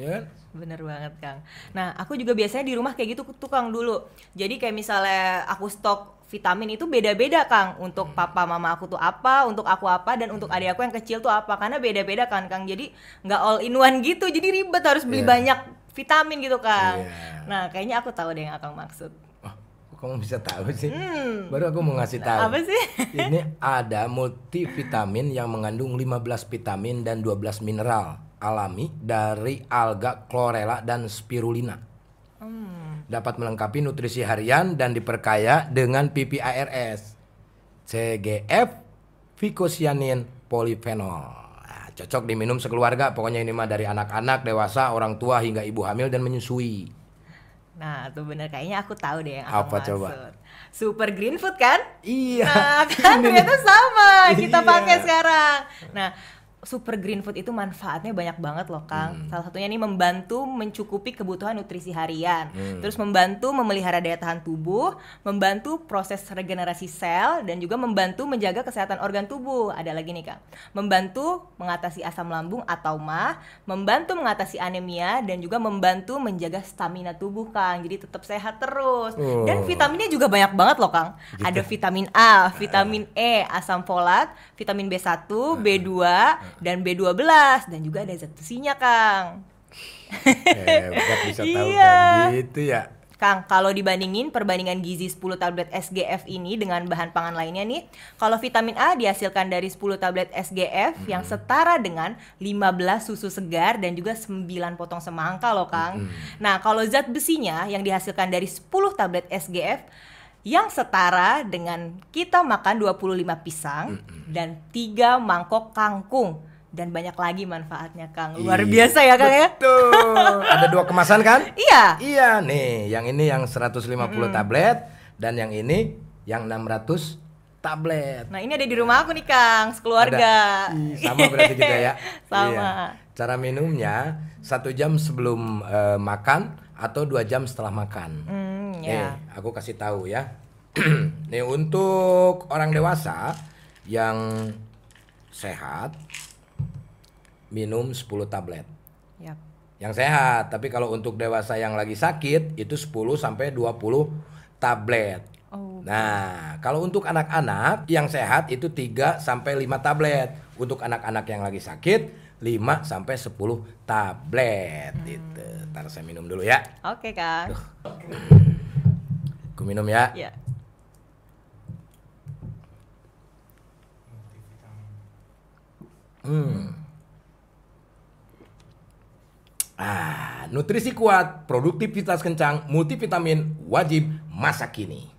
ya kan? Bener banget Kang. Nah aku juga biasanya di rumah kayak gitu tukang dulu. Jadi kayak misalnya aku stok vitamin itu beda-beda Kang. Untuk hmm. papa mama aku tuh apa, untuk aku apa, dan untuk adik aku yang kecil tuh apa. Karena beda-beda kan Kang. Jadi nggak all in one gitu. Jadi ribet harus beli yeah. banyak vitamin gitu Kang. Yeah. Nah kayaknya aku tahu deh yang Akang maksud. Oh, kamu bisa tahu sih. Hmm. Baru aku mau ngasih tahu. Apa sih? Ini ada multivitamin yang mengandung 15 vitamin dan 12 mineral alami dari alga chlorella dan spirulina. Hmm. Dapat melengkapi nutrisi harian dan diperkaya dengan PPIRS, CGF, Ficosianin, polifenol. Nah, cocok diminum sekeluarga, pokoknya ini mah dari anak-anak, dewasa, orang tua hingga ibu hamil dan menyusui. Nah, tuh bener kayaknya aku tahu deh yang apa maksud. coba? Super green food kan? Iya. Nah, kan ternyata sama kita iya. pakai sekarang. Nah, super green food itu manfaatnya banyak banget loh Kang. Hmm. Salah satunya ini membantu mencukupi kebutuhan nutrisi harian, hmm. terus membantu memelihara daya tahan tubuh, membantu proses regenerasi sel dan juga membantu menjaga kesehatan organ tubuh. Ada lagi nih Kang. Membantu mengatasi asam lambung atau mah, membantu mengatasi anemia dan juga membantu menjaga stamina tubuh Kang. Jadi tetap sehat terus. Oh. Dan vitaminnya juga banyak banget loh Kang. Gitu. Ada vitamin A, vitamin E, asam folat, vitamin B1, B2, dan B12 dan juga ada zat besinya Kang. eh, iya. kan gitu ya. Kang, kalau dibandingin perbandingan gizi 10 tablet SGF ini dengan bahan pangan lainnya nih, kalau vitamin A dihasilkan dari 10 tablet SGF -hmm. yang setara dengan 15 susu segar dan juga 9 potong semangka loh, Kang. -hmm. Nah, kalau zat besinya yang dihasilkan dari 10 tablet SGF yang setara dengan kita makan 25 pisang mm -hmm. dan tiga mangkok kangkung dan banyak lagi manfaatnya Kang. Luar biasa ya Kang ya. Betul. Ada dua kemasan kan? Iya. Iya nih, yang ini yang 150 mm. tablet dan yang ini yang 600 tablet. Nah, ini ada di rumah aku nih Kang, sekeluarga. Ada. sama berarti kita ya. sama. Iya. Cara minumnya satu jam sebelum uh, makan atau dua jam setelah makan. Mm. Hmm, yeah. Nih, aku kasih tahu ya. Nih untuk orang dewasa yang sehat minum 10 tablet. Yep. Yang sehat, tapi kalau untuk dewasa yang lagi sakit itu 10 sampai 20 tablet. Oh. Nah, kalau untuk anak-anak yang sehat itu 3 sampai 5 tablet. Untuk anak-anak yang lagi sakit 5 sampai 10 tablet gitu. hmm. itu. Ntar saya minum dulu ya. Oke, okay, Kak. Gue minum ya. Iya. Hmm. Ah, nutrisi kuat, produktivitas kencang, multivitamin wajib masa kini.